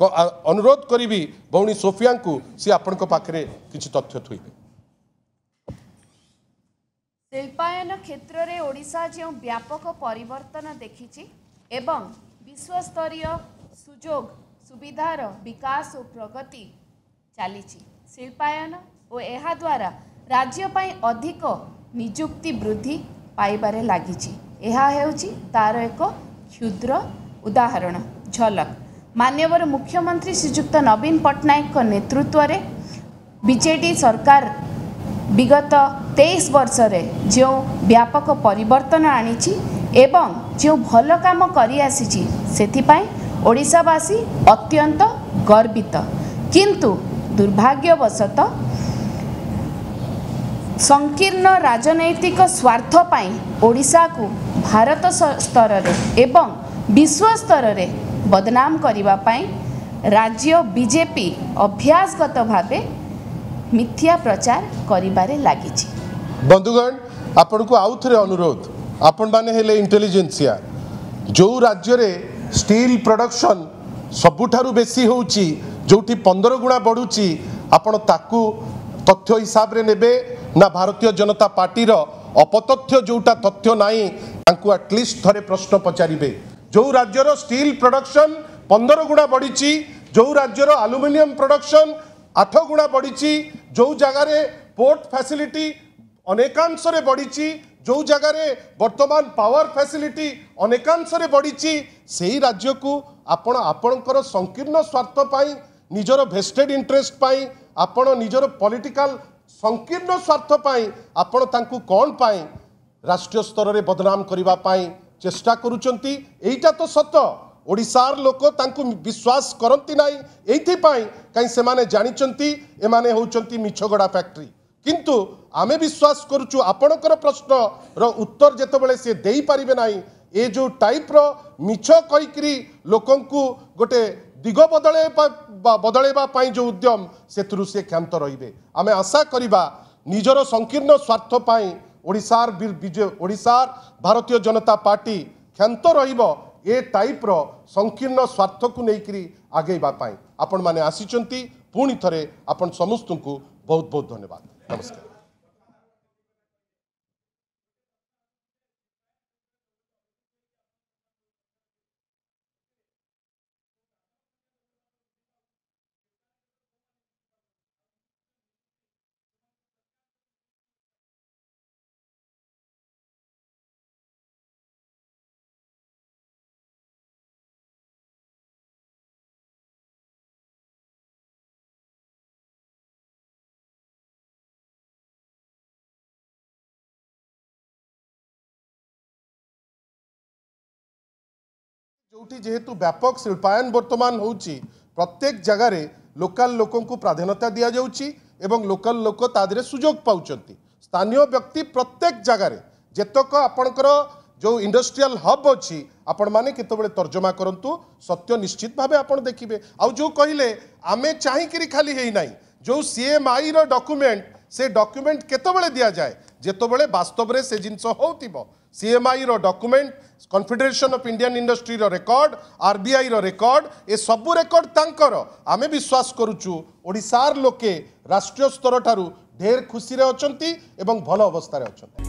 ଅନୁରୋଧ କରିବି ଭଉଣୀ ସୋଫିଆଙ୍କୁ ସେ ଆପଣଙ୍କ ପାଖରେ କିଛି ତଥ୍ୟ ଥୋଇବେ ଶିଳ୍ପାୟନ କ୍ଷେତ୍ରରେ ଓଡ଼ିଶା ଯେଉଁ ବ୍ୟାପକ ପରିବର୍ତ୍ତନ ଦେଖିଛି ଏବଂ ବିଶ୍ୱସ୍ତରୀୟ ସୁଯୋଗ ସୁବିଧାର ବିକାଶ ଓ ପ୍ରଗତି ଚାଲିଛି ଶିଳ୍ପାୟନ ଓ ଏହାଦ୍ୱାରା ରାଜ୍ୟ ପାଇଁ ଅଧିକ ନିଯୁକ୍ତି ବୃଦ୍ଧି ପାଇବାରେ ଲାଗିଛି ଏହା ହେଉଛି ତା'ର ଏକ କ୍ଷୁଦ୍ର ଉଦାହରଣ ଝଲକ ମାନ୍ୟବର ମୁଖ୍ୟମନ୍ତ୍ରୀ ଶ୍ରୀଯୁକ୍ତ ନବୀନ ପଟ୍ଟନାୟକଙ୍କ ନେତୃତ୍ୱରେ ବିଜେଡ଼ି ସରକାର ବିଗତ ତେଇଶ ବର୍ଷରେ ଯେଉଁ ବ୍ୟାପକ ପରିବର୍ତ୍ତନ ଆଣିଛି ଏବଂ ଯେଉଁ ଭଲ କାମ କରିଆସିଛି ସେଥିପାଇଁ ଓଡ଼ିଶାବାସୀ ଅତ୍ୟନ୍ତ ଗର୍ବିତ କିନ୍ତୁ ଦୁର୍ଭାଗ୍ୟବଶତଃ ସଂକୀର୍ଣ୍ଣ ରାଜନୈତିକ ସ୍ୱାର୍ଥ ପାଇଁ ଓଡ଼ିଶାକୁ ଭାରତ ସ୍ତରରେ ଏବଂ ବିଶ୍ୱ বদনাম করা রাজ্য বিজেপি অভ্যাসগত ভাবে মিথ্যা প্রচার করবার লাগিছে বন্ধুগণ আপনার আউথরে অনুরোধ আপন মানে হলে ইন্টেলিজেন্সিয়া যে রাজ্যের স্টিল প্রডকশন সবুঠার বেশি হচ্ছে যেটি পনেরো গুণা বড়ুচি আপনার তাকে তথ্য হিসাবে নেবে না ভারতীয় জনতা পার্টির অপতথ্য যেটা তথ্য নাই তাঁকু আটলিস্ট থরে প্রশ্ন পচারে ଯେଉଁ ରାଜ୍ୟର ଷ୍ଟିଲ୍ ପ୍ରଡ଼କ୍ସନ୍ ପନ୍ଦର ଗୁଣା ବଢ଼ିଛି ଯେଉଁ ରାଜ୍ୟର ଆଲୁମିନିୟମ୍ ପ୍ରଡ଼କ୍ସନ୍ ଆଠ ଗୁଣା ବଢ଼ିଛି ଯେଉଁ ଜାଗାରେ ପୋର୍ଟ ଫ୍ୟାସିଲିଟି ଅନେକାଂଶରେ ବଢ଼ିଛି ଯେଉଁ ଜାଗାରେ ବର୍ତ୍ତମାନ ପାୱାର ଫ୍ୟାସିଲିଟି ଅନେକାଂଶରେ ବଢ଼ିଛି ସେହି ରାଜ୍ୟକୁ ଆପଣ ଆପଣଙ୍କର ସଂକୀର୍ଣ୍ଣ ସ୍ୱାର୍ଥ ପାଇଁ ନିଜର ଭେଷ୍ଟେଡ଼ ଇଣ୍ଟରେଷ୍ଟ ପାଇଁ ଆପଣ ନିଜର ପଲିଟିକାଲ ସଂକୀର୍ଣ୍ଣ ସ୍ୱାର୍ଥ ପାଇଁ ଆପଣ ତାଙ୍କୁ କ'ଣ ପାଇଁ ରାଷ୍ଟ୍ରୀୟ ସ୍ତରରେ ବଦନାମ କରିବା ପାଇଁ চেষ্টা করুচন্তি এইটা তো সত ଓଡ଼ିଶାର ଲୋକ ତାଙ୍କୁ ବିଶ୍ୱାସ କରନ୍ତି ନାହିଁ ଏଇଥିପାଇଁ କାହିଁ ସେମାନେ ଜାଣିଛନ୍ତି ଏମାନେ ହେଉଛନ୍ତି ମିଛଗଡ଼ା ଫ୍ୟାକ୍ଟ୍ରି କିନ୍ତୁ ଆମେ ବିଶ୍ୱାସ କରୁଛୁ ଆପଣଙ୍କର ପ୍ରଶ୍ନର ଉତ୍ତର ଯେତେବେଳେ ସେ ଦେଇପାରିବେ ନାହିଁ ଏ ଯେଉଁ ଟାଇପ୍ର ମିଛ କହିକିରି ଲୋକଙ୍କୁ ଗୋଟେ ଦିଗ ବଦଳେଇ ବଦଳେଇବା ପାଇଁ ଯେଉଁ ଉଦ୍ୟମ ସେଥିରୁ ସେ କ୍ଷାନ୍ତ ରହିବେ ଆମେ ଆଶା କରିବା ନିଜର ସଂକୀର୍ଣ୍ଣ ସ୍ୱାର୍ଥ ପାଇଁ ଓଡ଼ିଶାର ବିଜେ ଓଡ଼ିଶାର ଭାରତୀୟ ଜନତା ପାର୍ଟି କ୍ଷାନ୍ତ ରହିବ ଏ ଟାଇପ୍ର ସଂକୀର୍ଣ୍ଣ ସ୍ୱାର୍ଥକୁ ନେଇକରି ଆଗେଇବା ପାଇଁ ଆପଣମାନେ ଆସିଛନ୍ତି ପୁଣି ଥରେ ଆପଣ ସମସ୍ତଙ୍କୁ ବହୁତ ବହୁତ ଧନ୍ୟବାଦ ନମସ୍କାର ଯେଉଁଠି ଯେହେତୁ ବ୍ୟାପକ ଶିଳ୍ପାୟନ ବର୍ତ୍ତମାନ ହେଉଛି ପ୍ରତ୍ୟେକ ଜାଗାରେ ଲୋକାଲ ଲୋକଙ୍କୁ ପ୍ରାଧାନ୍ୟତା ଦିଆଯାଉଛି ଏବଂ ଲୋକାଲ ଲୋକ ତା ଦେହରେ ସୁଯୋଗ ପାଉଛନ୍ତି ସ୍ଥାନୀୟ ବ୍ୟକ୍ତି ପ୍ରତ୍ୟେକ ଜାଗାରେ ଯେତେକ ଆପଣଙ୍କର ଯେଉଁ ଇଣ୍ଡଷ୍ଟ୍ରିଆଲ ହବ୍ ଅଛି ଆପଣମାନେ କେତେବେଳେ ତର୍ଜମା କରନ୍ତୁ ସତ୍ୟ ନିଶ୍ଚିତ ଭାବେ ଆପଣ ଦେଖିବେ ଆଉ ଯେଉଁ କହିଲେ ଆମେ ଚାହିଁକିରି ଖାଲି ହେଇନାହିଁ ଯେଉଁ ସିଏମ୍ଆଇର ଡକ୍ୟୁମେଣ୍ଟ ସେ ଡକ୍ୟୁମେଣ୍ଟ କେତେବେଳେ ଦିଆଯାଏ ଯେତେବେଳେ ବାସ୍ତବରେ ସେ ଜିନିଷ ହେଉଥିବ ସିଏମ୍ଆଇର ଡକ୍ୟୁମେଣ୍ଟ କନଫେଡେରେସନ୍ ଅଫ୍ ଇଣ୍ଡିଆନ୍ ଇଣ୍ଡଷ୍ଟ୍ରିର ରେକର୍ଡ଼ ଆର୍ବିଆଇର ରେକର୍ଡ଼ ଏସବୁ ରେକର୍ଡ଼ ତାଙ୍କର ଆମେ ବିଶ୍ୱାସ କରୁଛୁ ଓଡ଼ିଶାର ଲୋକେ ରାଷ୍ଟ୍ରୀୟ ସ୍ତରଠାରୁ ଢେର ଖୁସିରେ ଅଛନ୍ତି ଏବଂ ଭଲ ଅବସ୍ଥାରେ ଅଛନ୍ତି